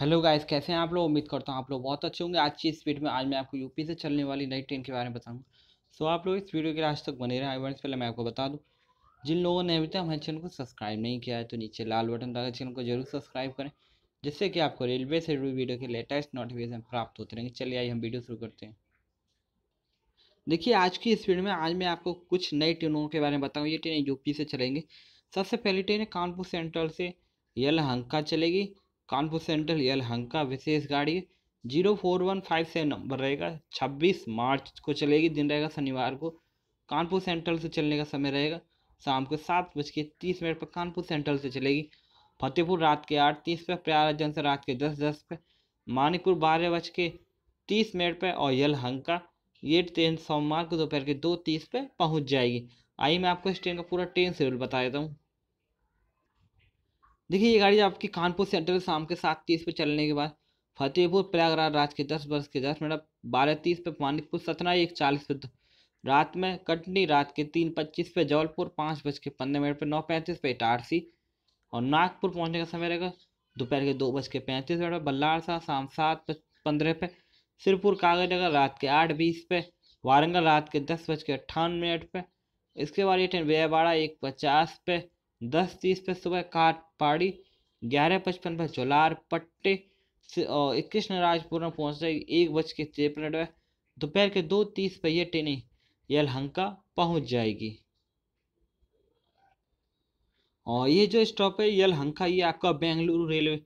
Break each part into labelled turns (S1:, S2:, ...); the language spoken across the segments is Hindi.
S1: हेलो गाइस कैसे हैं आप लोग उम्मीद करता हूँ आप लोग बहुत अच्छे होंगे आज की स्पीड में आज मैं आपको यूपी से चलने वाली नई ट्रेन के बारे में बताऊँगा सो so, आप लोग इस वीडियो के आज तक बने रहे हैं पहले मैं आपको बता दूँ जिन लोगों ने अभी तक हमारे चैनल को सब्सक्राइब नहीं किया है तो नीचे लाल बटन दबाकर चैनल को जरूर सब्सक्राइब करें जिससे कि आपको रेलवे से जुड़ी वीडियो के लेटेस्ट नोटिफिकेशन प्राप्त होते रहेंगे चलिए आइए हम वीडियो शुरू करते हैं देखिए आज की स्पीड में आज मैं आपको कुछ नई ट्रेनों के बारे में बताऊँ ये ट्रेनें यूपी से चलेंगी सबसे पहली ट्रेन कानपुर सेंट्रल से यलहंका चलेगी कानपुर सेंट्रल हंका विशेष गाड़ी zero four one five seven number रहेगा छब्बीस मार्च को चलेगी दिन रहेगा शनिवार को कानपुर सेंट्रल से चलने का समय रहेगा शाम को सात बज के तीस मिनट पर कानपुर सेंट्रल से चलेगी फतेहपुर रात के आठ तीस पर प्रयागराज जंक्शन से रात के दस दस पर मानिकपुर बारह बज के तीस मिनट पर और यलहंका ये ट्रेन सोमवार को दोपहर के दो तीस पर पहुँच जाएगी आइए मैं आपको इस ट्रेन का पूरा ट्रेन शेड्यूल बता देता हूँ देखिए ये गाड़ी आपकी कानपुर सेंट्रल शाम के सात तीस पर चलने के बाद फतेहपुर प्रयागराज रात के दस बज के दस मिनट बारह तीस पर मानिकपुर सतना एक चालीस पर रात में कटनी रात के तीन पच्चीस पे जबलपुर पाँच बज के पंद्रह मिनट पर नौ पैंतीस पे इटारसी और नागपुर पहुंचने का समय रहेगा दोपहर के दो बज के पैंतीस मिनट पर बल्लारसा शाम सात पंद्रह पे सिरपुर कागज नगर रात के आठ बीस पे वारंगल रात के दस बज के अट्ठावन मिनट पे इसके बाद ये ट्रेन बेबाड़ा एक पचास पे दस तीस पर सुबह काट पाड़ी ग्यारह पचपन पर जोलार पट्टे से और में राजपुरम जाएगी एक बज के तिरपन मिनट दोपहर के दो तीस पर यह ट्रेनें यलहंका पहुँच जाएगी और ये जो स्टॉप है यलहंका ये आपका बेंगलुरु रेलवे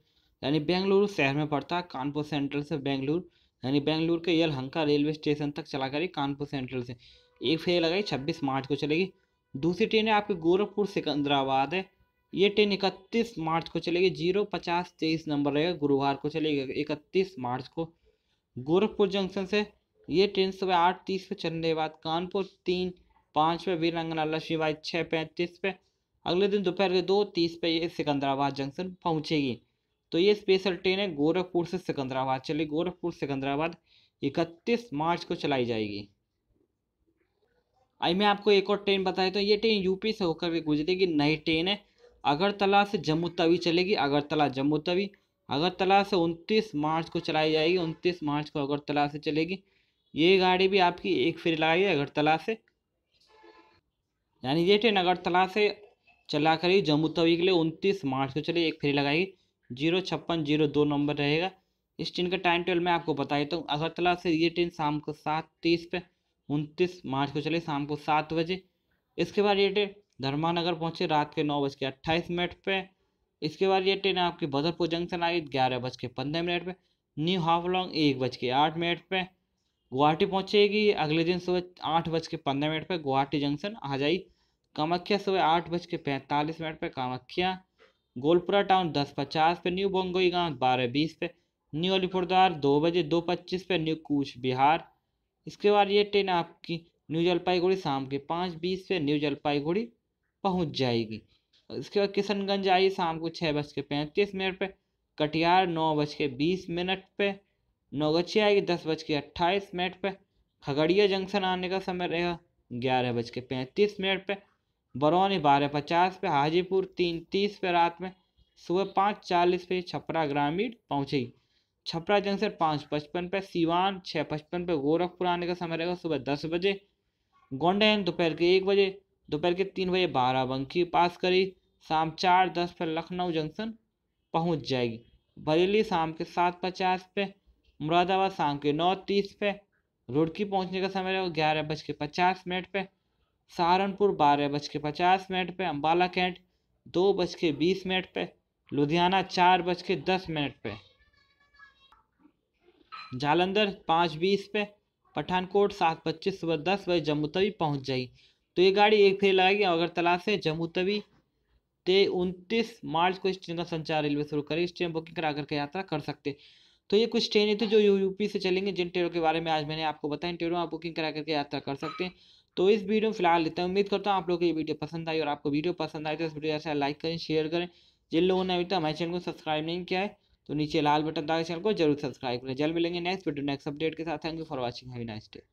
S1: यानी बेंगलुरु शहर में पड़ता है कानपुर सेंट्रल से बेंगलुरु यानी बेंगलुरु के यलहंका रेलवे स्टेशन तक चला करी कानपुर सेंट्रल से एक फेर लगाई छब्बीस मार्च को चलेगी दूसरी ट्रेन है आपकी गोरखपुर सिकंदराबाद है ये ट्रेन इकतीस मार्च को चलेगी जीरो पचास तेईस नंबर रहेगा गुरुवार को चलेगी इकतीस मार्च को गोरखपुर जंक्शन से ये ट्रेन सुबह आठ तीस पे चलने के बाद कानपुर तीन पाँच पे वीरंगनाला शिवाय छः पैंतीस पे अगले दिन दोपहर के दो तीस पे ये सिकंदराबाद जंक्शन पहुँचेगी तो ये स्पेशल ट्रेन है गोरखपुर से सिकंदराबाद चलिए गोरखपुर सिकंदराबाद इकतीस मार्च को चलाई जाएगी आई मैं आपको एक और ट्रेन बताया तो ये ट्रेन यूपी से होकर के गुजरेगी नई ट्रेन है अगरतला से जम्मू तवी चलेगी अगरतला जम्मू तवी अगरतला से उनतीस मार्च को चलाई जाएगी उनतीस मार्च को अगरतला से चलेगी ये गाड़ी भी आपकी एक फिर लगाई है अगरतला से यानी ये ट्रेन अगरतला से चला करेगी जम्मू तवी के लिए उनतीस मार्च को चले एक फ्री लगाएगी जीरो छप्पन जीरो दो नंबर रहेगा इस ट्रेन का टाइम टेबल मैं आपको बता देता हूँ अगरतला से ये ट्रेन शाम को सात तीस पे उनतीस मार्च को चले शाम को सात बजे इसके बाद ये ट्रेन धर्मानगर पहुँचे रात के नौ बज के अट्ठाईस मिनट पर इसके बाद ये ट्रेन आपकी बदरपुर जंक्शन आई ग्यारह बज के पंद्रह मिनट पर न्यू हाफलोंग एक बज के आठ मिनट पर गुवाहाटी पहुँचेगी अगले दिन सुबह आठ बज के पंद्रह मिनट पर गुवाहाटी जंक्शन आ जाएगी कामाख्या सुबह आठ बज के पैंतालीस मिनट पर कामाख्या गोलपुरा टाउन दस पचास पर न्यू बोंगोई गांव बारह बीस पे न्यू अलीपुरद्वार दो बजे दो पच्चीस पर न्यू कूच बिहार इसके बाद ये ट्रेन आपकी न्यू जलपाईगुड़ी शाम के पाँच बीस पे न्यू जलपाईगुड़ी पहुंच जाएगी इसके बाद किशनगंज आई शाम को छः बज के पैंतीस मिनट पर कटिहार नौ बज के बीस मिनट पर नौगछी आएगी दस बज के अट्ठाईस मिनट पर खगड़िया जंक्शन आने का समय रहेगा ग्यारह बज के पैंतीस मिनट पर बरौनी बारह पचास पे हाजीपुर तीन तीस पे रात में सुबह पाँच चालीस पे छपरा ग्रामीण पहुँचेगी छपरा जंक्शन पाँच पचपन पर सीवान छः पचपन पर गोरखपुर आने का समय रहेगा सुबह दस बजे गोंडेन दोपहर के एक बजे दोपहर के तीन बजे बाराबंकी पास करी शाम चार दस पर लखनऊ जंक्शन पहुंच जाएगी बरेली शाम के सात पचास पे मुरादाबाद शाम के नौ तीस पे रुड़की पहुंचने का समय रहेगा ग्यारह बज के पचास मिनट पर सहारनपुर बारह बज के पचास मिनट पर अम्बाला कैंट दो बज के बीस मिनट पर लुधियाना चार बज के दस मिनट पर जालंधर पाँच बीस पे पठानकोट सात पच्चीस सुबह दस बजे जम्मू तवी पहुँच जाएगी तो ये गाड़ी एक फिर लगाएगी अगरतला से जम्मू तवी ते उनतीस मार्च को इस ट्रेन का संचार रेलवे शुरू करेगी इस ट्रेन बुकिंग करा करके यात्रा कर सकते तो ये कुछ ट्रेनें थी तो जो यूपी से चलेंगे जिन ट्रेनों के बारे में आज मैंने आपको बताया इन ट्रेनों आप बुकिंग करा करके यात्रा कर सकते हैं तो इस वीडियो में फिलहाल लेते हैं उम्मीद करता हूँ आप लोगों को ये वीडियो पसंद आई और आपको वीडियो पसंद आए तो इस वीडियो ऐसा अच्छा लाइक करें शेयर करें जिन लोगों ने अभी तक हमारे चैनल को सब्सक्राइब नहीं किया है तो नीचे लाल बटन दागे चैनल को जरूर सब्सक्राइब करें जल्द मिलेंगे नेक्स्ट वीडियो नेक्स्ट अपडेट के साथ thank you for watching have a nice day